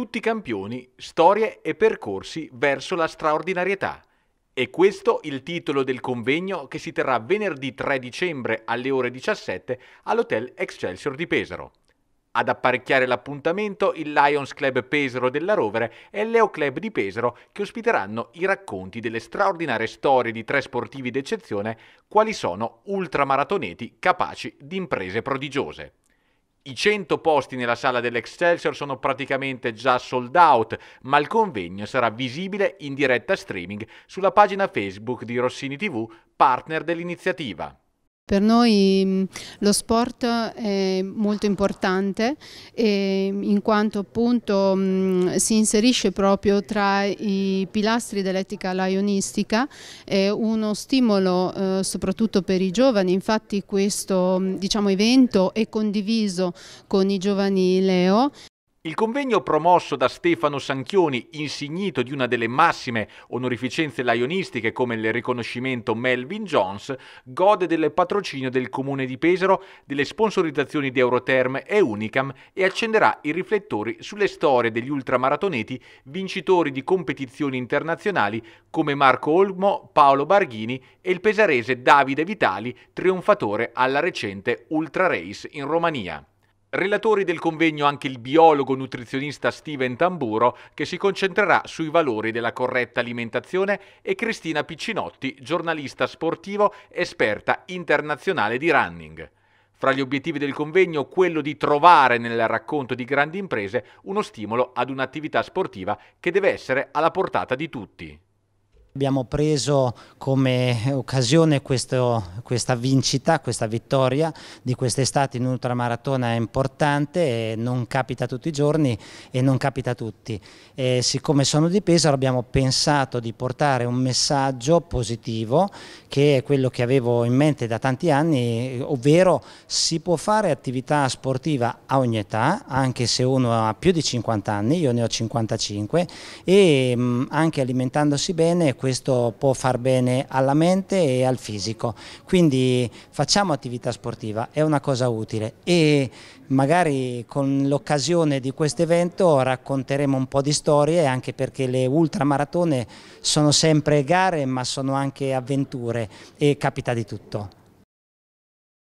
tutti campioni, storie e percorsi verso la straordinarietà. E questo il titolo del convegno che si terrà venerdì 3 dicembre alle ore 17 all'Hotel Excelsior di Pesaro. Ad apparecchiare l'appuntamento il Lions Club Pesaro della Rovere e il Leo Club di Pesaro che ospiteranno i racconti delle straordinarie storie di tre sportivi d'eccezione quali sono ultramaratoneti capaci di imprese prodigiose. I 100 posti nella sala dell'Excelsior sono praticamente già sold out, ma il convegno sarà visibile in diretta streaming sulla pagina Facebook di Rossini TV, partner dell'iniziativa. Per noi mm, lo sport è molto importante mm, in quanto appunto mm, si inserisce proprio tra i pilastri dell'etica laionistica, è uno stimolo eh, soprattutto per i giovani, infatti questo diciamo, evento è condiviso con i giovani Leo il convegno promosso da Stefano Sanchioni, insignito di una delle massime onorificenze laionistiche come il riconoscimento Melvin Jones, gode del patrocinio del Comune di Pesaro, delle sponsorizzazioni di Euroterm e Unicam e accenderà i riflettori sulle storie degli ultramaratoneti vincitori di competizioni internazionali come Marco Olmo, Paolo Barghini e il pesarese Davide Vitali, trionfatore alla recente Ultra Race in Romania. Relatori del convegno anche il biologo nutrizionista Steven Tamburo che si concentrerà sui valori della corretta alimentazione e Cristina Piccinotti, giornalista sportivo, esperta internazionale di running. Fra gli obiettivi del convegno quello di trovare nel racconto di grandi imprese uno stimolo ad un'attività sportiva che deve essere alla portata di tutti. Abbiamo preso come occasione questo, questa vincita, questa vittoria di quest'estate in ultramaratona è importante, non capita tutti i giorni e non capita a tutti. E siccome sono di Pesaro abbiamo pensato di portare un messaggio positivo che è quello che avevo in mente da tanti anni, ovvero si può fare attività sportiva a ogni età, anche se uno ha più di 50 anni, io ne ho 55, e anche alimentandosi bene questo può far bene alla mente e al fisico. Quindi facciamo attività sportiva, è una cosa utile e magari con l'occasione di questo evento racconteremo un po' di storie anche perché le ultramaratone sono sempre gare ma sono anche avventure e capita di tutto.